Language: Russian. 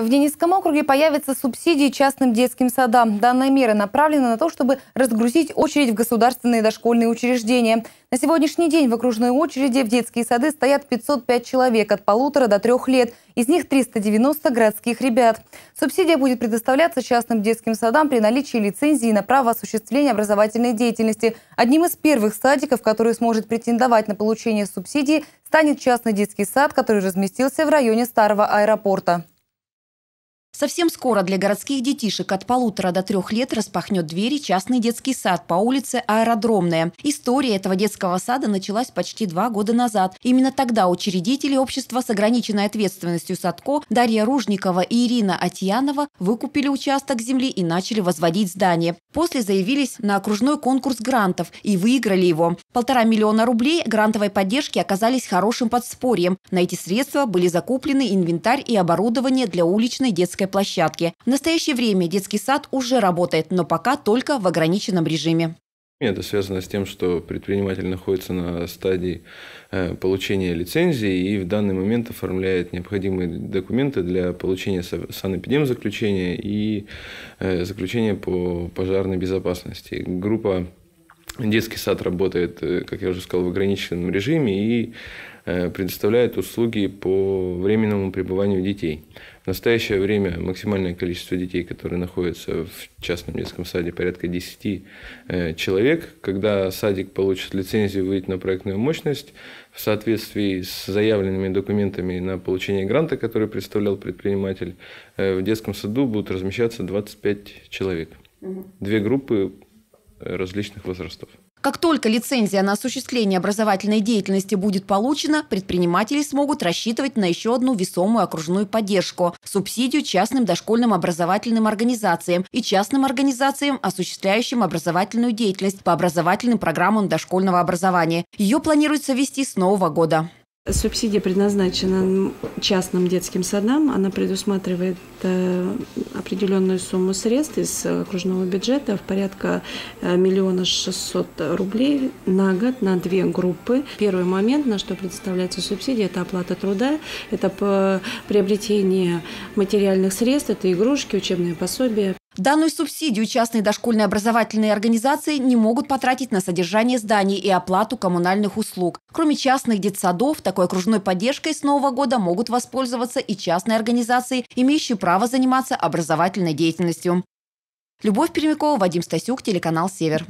В Денисском округе появятся субсидии частным детским садам. Данная мера направлена на то, чтобы разгрузить очередь в государственные дошкольные учреждения. На сегодняшний день в окружной очереди в детские сады стоят 505 человек от полутора до трех лет. Из них 390 городских ребят. Субсидия будет предоставляться частным детским садам при наличии лицензии на право осуществления образовательной деятельности. Одним из первых садиков, который сможет претендовать на получение субсидии, станет частный детский сад, который разместился в районе старого аэропорта. Совсем скоро для городских детишек от полутора до трех лет распахнет двери частный детский сад по улице Аэродромная. История этого детского сада началась почти два года назад. Именно тогда учредители общества с ограниченной ответственностью Садко Дарья Ружникова и Ирина Атьянова выкупили участок земли и начали возводить здание. После заявились на окружной конкурс грантов и выиграли его. Полтора миллиона рублей грантовой поддержки оказались хорошим подспорьем. На эти средства были закуплены инвентарь и оборудование для уличной детской детской площадке. В настоящее время детский сад уже работает, но пока только в ограниченном режиме. Это связано с тем, что предприниматель находится на стадии э, получения лицензии и в данный момент оформляет необходимые документы для получения санэпидемзаключения и э, заключения по пожарной безопасности. Группа Детский сад работает, э, как я уже сказал, в ограниченном режиме, и Э, предоставляет услуги по временному пребыванию детей. В настоящее время максимальное количество детей, которые находятся в частном детском саде, порядка 10 э, человек. Когда садик получит лицензию выйти на проектную мощность, в соответствии с заявленными документами на получение гранта, который представлял предприниматель, э, в детском саду будут размещаться 25 человек. Две группы различных возрастов. Как только лицензия на осуществление образовательной деятельности будет получена, предприниматели смогут рассчитывать на еще одну весомую окружную поддержку – субсидию частным дошкольным образовательным организациям и частным организациям, осуществляющим образовательную деятельность по образовательным программам дошкольного образования. Ее планируется вести с нового года. Субсидия предназначена частным детским садам. Она предусматривает э, определенную сумму средств из окружного бюджета в порядка э, миллиона шестьсот рублей на год на две группы. Первый момент, на что предоставляется субсидия, это оплата труда, это приобретение материальных средств, это игрушки, учебные пособия. Данную субсидию частные дошкольные образовательные организации не могут потратить на содержание зданий и оплату коммунальных услуг. Кроме частных детсадов, такой окружной поддержкой с нового года могут воспользоваться и частные организации, имеющие право заниматься образовательной деятельностью. Любовь Пермякова, Вадим Стасюк, телеканал «Север».